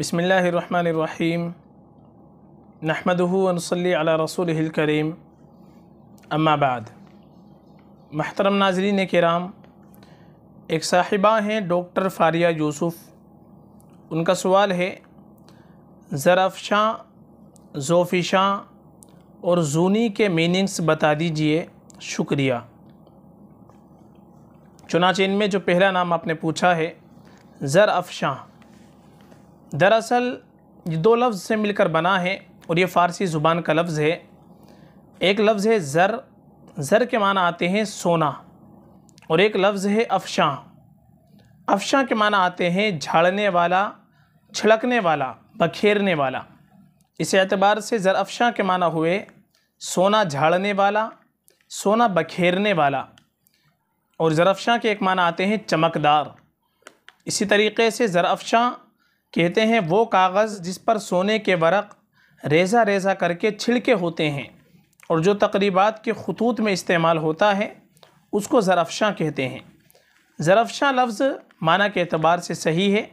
बसमीम नहमदूनसली रसूल करीम अम्माबाद महतरम नाजरीन कराम एक साहिबा हैं डॉक्टर फारिया यूसुफ उनका सवाल है ज़राफ़शां जोफिशां और जूनी के मीनिंग्स बता दीजिए शुक्रिया चुनाचे इनमें जो पहला नाम आपने पूछा है ज़र दरअसल ये दो लफ्ज़ से मिलकर बना है और ये फ़ारसी ज़ुबान का लफ्ज़ है एक लफ्ज़ है ज़र ज़र के माना आते हैं सोना और एक लफ्ज़ है अफशां अफशां के माना आते हैं झाड़ने वाला छिड़कने वाला बखेरने वाला इस एतबार से ज़र अफशां के माना हुए सोना झाड़ने वाला सोना बखेरने वाला और अफशां के एक माना आते हैं चमकदार इसी तरीके से अफशां कहते हैं वो कागज़ जिस पर सोने के वरक़ रेज़ा रेज़ा करके छिड़के होते हैं और जो तकरीबात के खतूत में इस्तेमाल होता है उसको ज़रफ़शाँ कहते हैं ज़रफ़शाँ लफ्ज़ माना के अतबार से सही है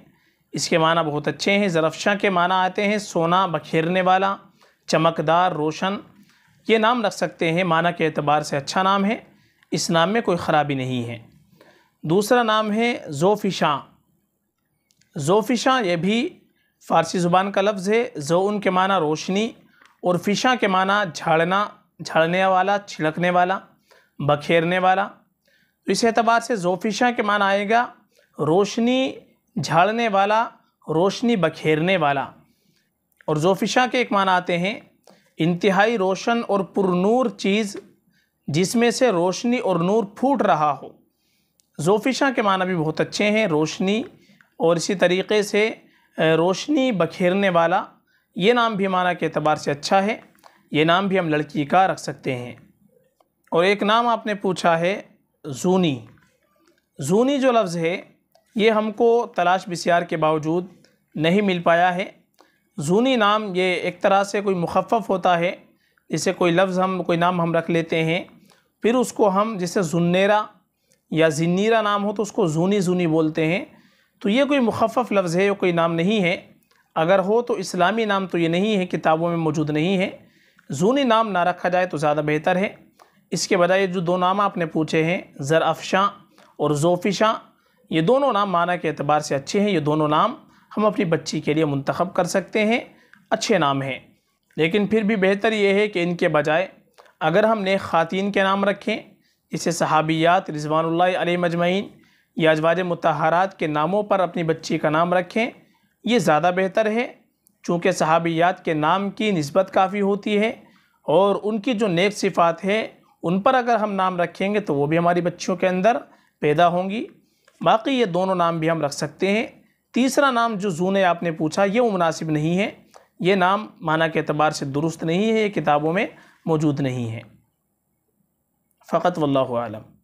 इसके माना बहुत अच्छे हैं ज़रफ़शाँ के माना आते हैं सोना बखेरने वाला चमकदार रोशन ये नाम रख सकते हैं माना के अतबार से अच्छा नाम है इस नाम में कोई ख़राबी नहीं है दूसरा नाम है जोफिशा जोफिशा ये भी फ़ारसी ज़ुबान का लफ्ज़ है जो के माना रोशनी और फ़िशा के माना झाड़ना झाड़ने वाला छिड़कने वाला बखेरने वाला तो इस एतबार से जोफिशा के माना आएगा रोशनी झाड़ने वाला रोशनी बखेरने वाला और जोफिशा के एक माना आते हैं इंतहाई रोशन और पुरनूर चीज़ जिसमें से रोशनी और नूर फूट रहा हो जोफिशा के माना भी बहुत अच्छे हैं रोशनी और इसी तरीके से रोशनी बखेरने वाला ये नाम भी माना के अतबार से अच्छा है ये नाम भी हम लड़की का रख सकते हैं और एक नाम आपने पूछा है जूनी जूनी जो लफ्ज़ है ये हमको तलाश बिसार के बावजूद नहीं मिल पाया है जूनी नाम ये एक तरह से कोई मुखफ़ होता है जिसे कोई लफ्ज़ हम कोई नाम हम रख लेते हैं फिर उसको हम जैसे जुन्नेरा या जिन्नीरा नाम हो तो उसको जूनी जूनी बोलते हैं तो ये कोई मुखफ़ लफ्ज़ है या कोई नाम नहीं है अगर हो तो इस्लामी नाम तो ये नहीं है किताबों में मौजूद नहीं है जूनी नाम ना रखा जाए तो ज़्यादा बेहतर है इसके बजाय जो दो नाम आपने पूछे हैं अफशाँ और जोफिशाँ ये दोनों नाम माना के अतबार से अच्छे हैं ये दोनों नाम हम अपनी बच्ची के लिए मंतखब कर सकते हैं अच्छे नाम हैं लेकिन फिर भी बेहतर ये है कि इनके बजाय अगर हम नेक ख़ातिन के नाम रखें जैसे सहाबियात रिजवानल्ला मजमैन या अजवाज मतहारात के नामों पर अपनी बच्ची का नाम रखें ये ज़्यादा बेहतर है चूँकि सहाबियात के नाम की नस्बत काफ़ी होती है और उनकी जो नेक सिफ़ात है उन पर अगर हम नाम रखेंगे तो वो भी हमारी बच्चियों के अंदर पैदा होंगी बाकी ये दोनों नाम भी हम रख सकते हैं तीसरा नाम जो जूने आपने पूछा ये वो मुनासिब नहीं है ये नाम माना के अतबार से दुरुस्त नहीं है ये किताबों में मौजूद नहीं है फ़कत वल्लम